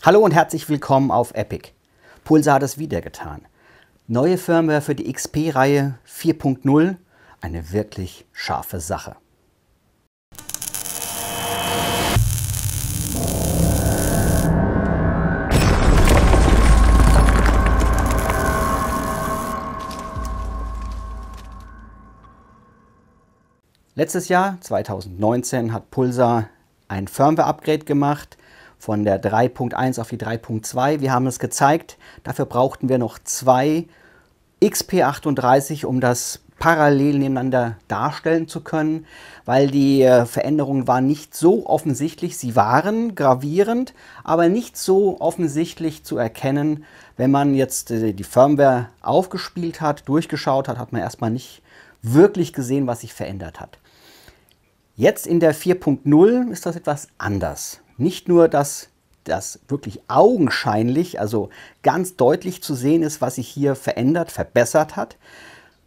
Hallo und herzlich willkommen auf Epic. Pulsar hat es wieder getan. Neue Firmware für die XP-Reihe 4.0, eine wirklich scharfe Sache. Letztes Jahr, 2019, hat Pulsar ein Firmware-Upgrade gemacht von der 3.1 auf die 3.2. Wir haben es gezeigt, dafür brauchten wir noch zwei XP38, um das parallel nebeneinander darstellen zu können, weil die äh, Veränderungen waren nicht so offensichtlich. Sie waren gravierend, aber nicht so offensichtlich zu erkennen. Wenn man jetzt äh, die Firmware aufgespielt hat, durchgeschaut hat, hat man erstmal nicht wirklich gesehen, was sich verändert hat. Jetzt in der 4.0 ist das etwas anders nicht nur, dass das wirklich augenscheinlich, also ganz deutlich zu sehen ist, was sich hier verändert, verbessert hat.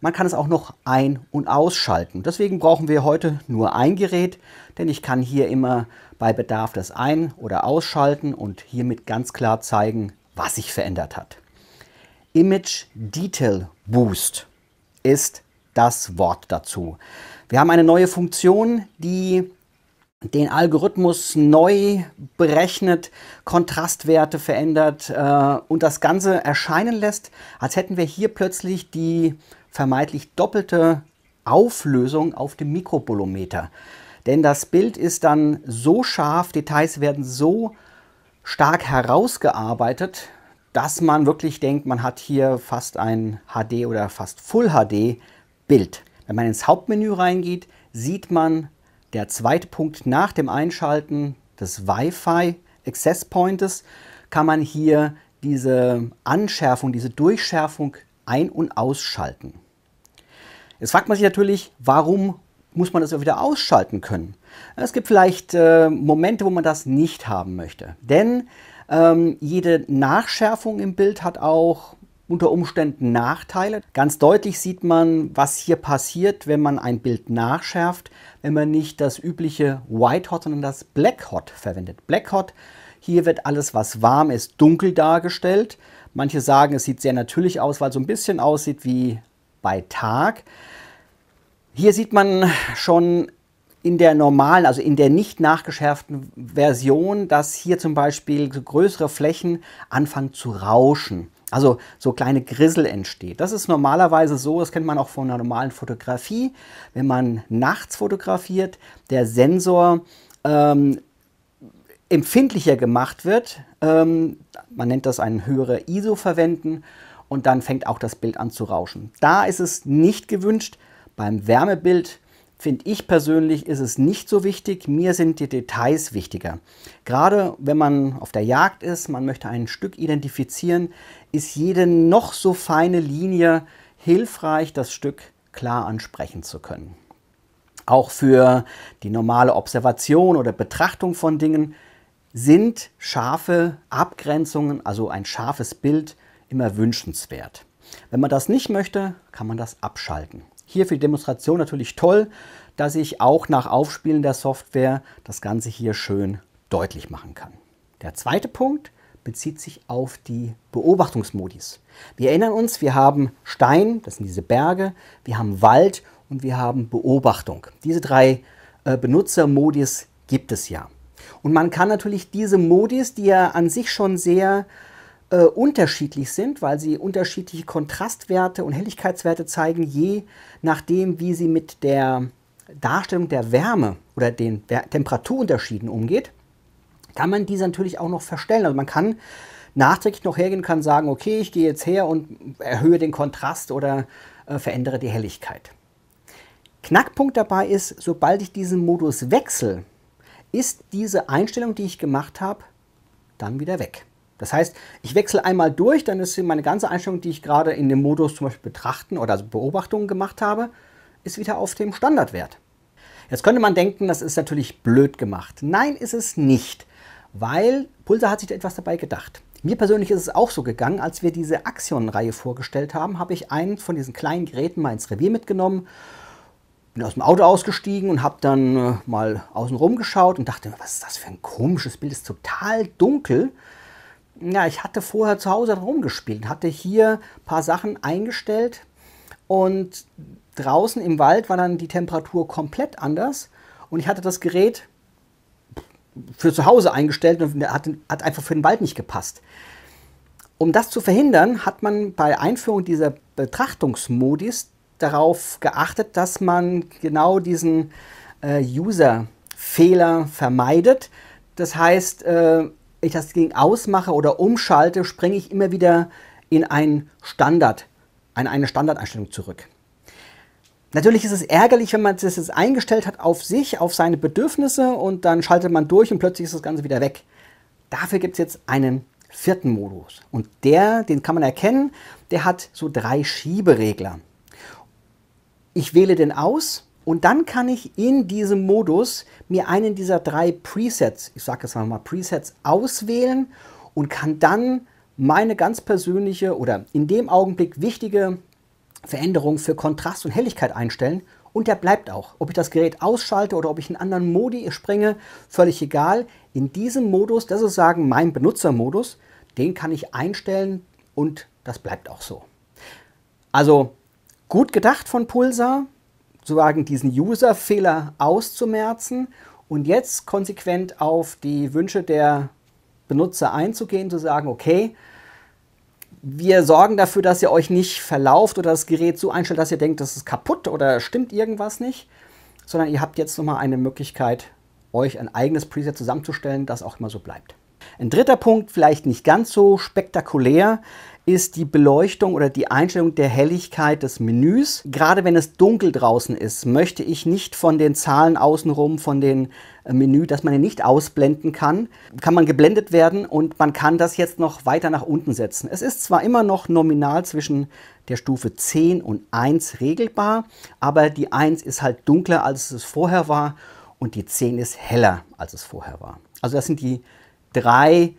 Man kann es auch noch ein- und ausschalten. Deswegen brauchen wir heute nur ein Gerät, denn ich kann hier immer bei Bedarf das ein- oder ausschalten und hiermit ganz klar zeigen, was sich verändert hat. Image Detail Boost ist das Wort dazu. Wir haben eine neue Funktion, die den Algorithmus neu berechnet, Kontrastwerte verändert äh, und das Ganze erscheinen lässt, als hätten wir hier plötzlich die vermeintlich doppelte Auflösung auf dem Mikrobolometer. Denn das Bild ist dann so scharf, Details werden so stark herausgearbeitet, dass man wirklich denkt, man hat hier fast ein HD oder fast Full HD Bild. Wenn man ins Hauptmenü reingeht, sieht man der zweite Punkt nach dem Einschalten des Wi-Fi Access Pointes kann man hier diese Anschärfung, diese Durchschärfung ein- und ausschalten. Jetzt fragt man sich natürlich, warum muss man das wieder ausschalten können? Es gibt vielleicht äh, Momente, wo man das nicht haben möchte. Denn ähm, jede Nachschärfung im Bild hat auch unter Umständen Nachteile. Ganz deutlich sieht man, was hier passiert, wenn man ein Bild nachschärft, wenn man nicht das übliche White Hot, sondern das Black Hot verwendet. Black Hot, hier wird alles, was warm ist, dunkel dargestellt. Manche sagen, es sieht sehr natürlich aus, weil es so ein bisschen aussieht wie bei Tag. Hier sieht man schon in der normalen, also in der nicht nachgeschärften Version, dass hier zum Beispiel größere Flächen anfangen zu rauschen. Also so kleine Grissel entsteht. Das ist normalerweise so, das kennt man auch von einer normalen Fotografie. Wenn man nachts fotografiert, der Sensor ähm, empfindlicher gemacht wird. Ähm, man nennt das ein höhere ISO verwenden und dann fängt auch das Bild an zu rauschen. Da ist es nicht gewünscht. Beim Wärmebild finde ich persönlich, ist es nicht so wichtig. Mir sind die Details wichtiger. Gerade wenn man auf der Jagd ist, man möchte ein Stück identifizieren, ist jede noch so feine Linie hilfreich, das Stück klar ansprechen zu können. Auch für die normale Observation oder Betrachtung von Dingen sind scharfe Abgrenzungen, also ein scharfes Bild, immer wünschenswert. Wenn man das nicht möchte, kann man das abschalten. Hier für die Demonstration natürlich toll, dass ich auch nach Aufspielen der Software das Ganze hier schön deutlich machen kann. Der zweite Punkt bezieht sich auf die Beobachtungsmodis. Wir erinnern uns, wir haben Stein, das sind diese Berge, wir haben Wald und wir haben Beobachtung. Diese drei äh, Benutzermodis gibt es ja. Und man kann natürlich diese Modis, die ja an sich schon sehr äh, unterschiedlich sind, weil sie unterschiedliche Kontrastwerte und Helligkeitswerte zeigen, je nachdem, wie sie mit der Darstellung der Wärme oder den Temperaturunterschieden umgeht, kann man diese natürlich auch noch verstellen. Also man kann nachträglich noch hergehen, kann sagen, okay, ich gehe jetzt her und erhöhe den Kontrast oder äh, verändere die Helligkeit. Knackpunkt dabei ist, sobald ich diesen Modus wechsle, ist diese Einstellung, die ich gemacht habe, dann wieder weg. Das heißt, ich wechsle einmal durch, dann ist meine ganze Einstellung, die ich gerade in dem Modus zum Beispiel betrachten oder also Beobachtungen gemacht habe, ist wieder auf dem Standardwert. Jetzt könnte man denken, das ist natürlich blöd gemacht. Nein, ist es nicht, weil Pulsar hat sich da etwas dabei gedacht. Mir persönlich ist es auch so gegangen, als wir diese Axion-Reihe vorgestellt haben, habe ich einen von diesen kleinen Geräten mal ins Revier mitgenommen, bin aus dem Auto ausgestiegen und habe dann äh, mal außen rum geschaut und dachte, was ist das für ein komisches Bild, ist total dunkel ja, ich hatte vorher zu Hause rumgespielt, hatte hier ein paar Sachen eingestellt und draußen im Wald war dann die Temperatur komplett anders und ich hatte das Gerät für zu Hause eingestellt und hat, hat einfach für den Wald nicht gepasst. Um das zu verhindern, hat man bei Einführung dieser Betrachtungsmodis darauf geachtet, dass man genau diesen äh, User-Fehler vermeidet. Das heißt, äh, ich das Ding ausmache oder umschalte, springe ich immer wieder in einen Standard, in eine Standardeinstellung zurück. Natürlich ist es ärgerlich, wenn man das jetzt eingestellt hat auf sich, auf seine Bedürfnisse und dann schaltet man durch und plötzlich ist das Ganze wieder weg. Dafür gibt es jetzt einen vierten Modus und der, den kann man erkennen, der hat so drei Schieberegler. Ich wähle den aus und dann kann ich in diesem Modus mir einen dieser drei Presets, ich sage jetzt mal Presets, auswählen und kann dann meine ganz persönliche oder in dem Augenblick wichtige Veränderung für Kontrast und Helligkeit einstellen. Und der bleibt auch. Ob ich das Gerät ausschalte oder ob ich in einen anderen Modi springe, völlig egal. In diesem Modus, das ist sagen mein Benutzermodus, den kann ich einstellen und das bleibt auch so. Also gut gedacht von Pulsar, sozusagen diesen User-Fehler auszumerzen und jetzt konsequent auf die Wünsche der Benutzer einzugehen, zu sagen, okay, wir sorgen dafür, dass ihr euch nicht verlauft oder das Gerät so einstellt, dass ihr denkt, das ist kaputt oder stimmt irgendwas nicht, sondern ihr habt jetzt nochmal eine Möglichkeit, euch ein eigenes Preset zusammenzustellen, das auch immer so bleibt. Ein dritter Punkt, vielleicht nicht ganz so spektakulär, ist die Beleuchtung oder die Einstellung der Helligkeit des Menüs. Gerade wenn es dunkel draußen ist, möchte ich nicht von den Zahlen außenrum, von dem äh, Menü, dass man ihn nicht ausblenden kann, kann man geblendet werden und man kann das jetzt noch weiter nach unten setzen. Es ist zwar immer noch nominal zwischen der Stufe 10 und 1 regelbar, aber die 1 ist halt dunkler, als es vorher war und die 10 ist heller, als es vorher war. Also das sind die drei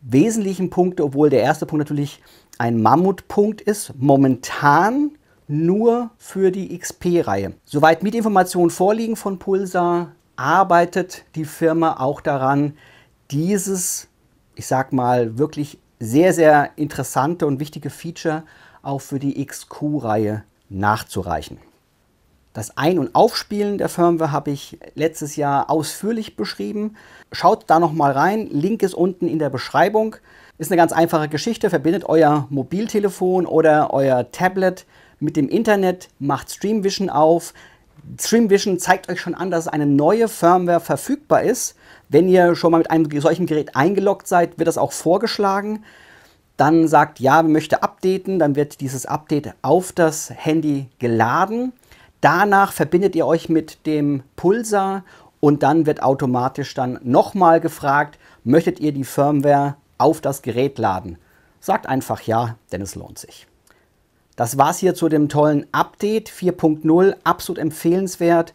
wesentlichen Punkte, obwohl der erste Punkt natürlich ein Mammutpunkt ist, momentan nur für die XP-Reihe. Soweit mit Informationen vorliegen von Pulsar, arbeitet die Firma auch daran, dieses, ich sag mal, wirklich sehr, sehr interessante und wichtige Feature auch für die XQ-Reihe nachzureichen. Das Ein- und Aufspielen der Firmware habe ich letztes Jahr ausführlich beschrieben. Schaut da nochmal rein. Link ist unten in der Beschreibung. Ist eine ganz einfache Geschichte. Verbindet euer Mobiltelefon oder euer Tablet mit dem Internet, macht Streamvision auf. Streamvision zeigt euch schon an, dass eine neue Firmware verfügbar ist. Wenn ihr schon mal mit einem solchen Gerät eingeloggt seid, wird das auch vorgeschlagen. Dann sagt, ja, wir möchten updaten, dann wird dieses Update auf das Handy geladen Danach verbindet ihr euch mit dem Pulsar und dann wird automatisch dann nochmal gefragt, möchtet ihr die Firmware auf das Gerät laden? Sagt einfach ja, denn es lohnt sich. Das war's hier zu dem tollen Update 4.0, absolut empfehlenswert.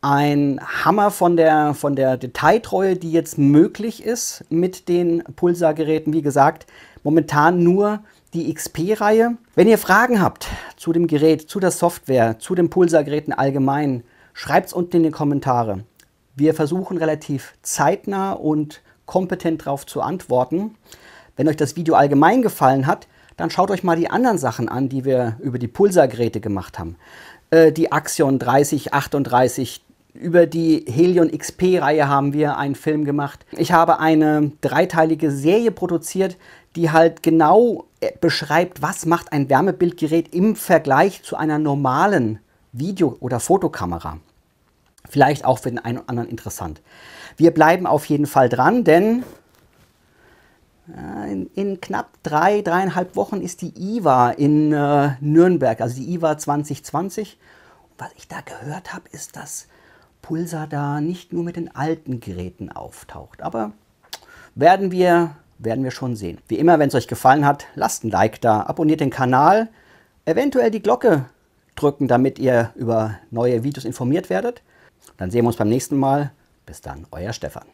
Ein Hammer von der, von der Detailtreue, die jetzt möglich ist mit den Pulsar-Geräten. Wie gesagt, momentan nur die XP-Reihe. Wenn ihr Fragen habt zu dem Gerät, zu der Software, zu den Pulsar-Geräten allgemein, schreibt es unten in die Kommentare. Wir versuchen relativ zeitnah und kompetent darauf zu antworten. Wenn euch das Video allgemein gefallen hat, dann schaut euch mal die anderen Sachen an, die wir über die Pulsar-Geräte gemacht haben. Äh, die Axion 3038, über die Helion XP-Reihe haben wir einen Film gemacht. Ich habe eine dreiteilige Serie produziert, die halt genau äh, beschreibt, was macht ein Wärmebildgerät im Vergleich zu einer normalen Video- oder Fotokamera. Vielleicht auch für den einen oder anderen interessant. Wir bleiben auf jeden Fall dran, denn äh, in, in, knapp drei, dreieinhalb Wochen ist die IWA in äh, Nürnberg, also die IWA 2020. Und was ich da gehört habe, ist, dass Pulsar da nicht nur mit den alten Geräten auftaucht. Aber werden wir werden wir schon sehen. Wie immer, wenn es euch gefallen hat, lasst ein Like da, abonniert den Kanal, eventuell die Glocke drücken, damit ihr über neue Videos informiert werdet. Dann sehen wir uns beim nächsten Mal. Bis dann, euer Stefan.